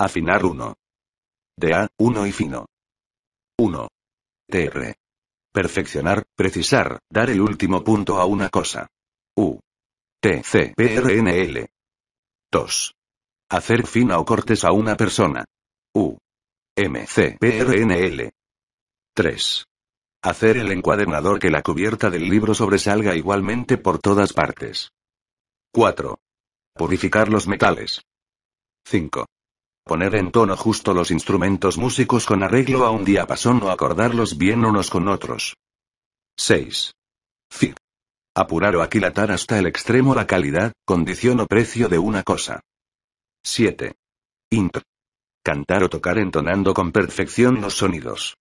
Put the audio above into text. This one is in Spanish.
Afinar 1. A, 1 y fino. 1. TR. Perfeccionar, precisar, dar el último punto a una cosa. U. TCPRNL. 2. Hacer fina o cortes a una persona. U. MCPRNL. 3. Hacer el encuadernador que la cubierta del libro sobresalga igualmente por todas partes. 4. Purificar los metales. 5 poner en tono justo los instrumentos músicos con arreglo a un diapasón o acordarlos bien unos con otros. 6. fit Apurar o aquilatar hasta el extremo la calidad, condición o precio de una cosa. 7. Int. Cantar o tocar entonando con perfección los sonidos.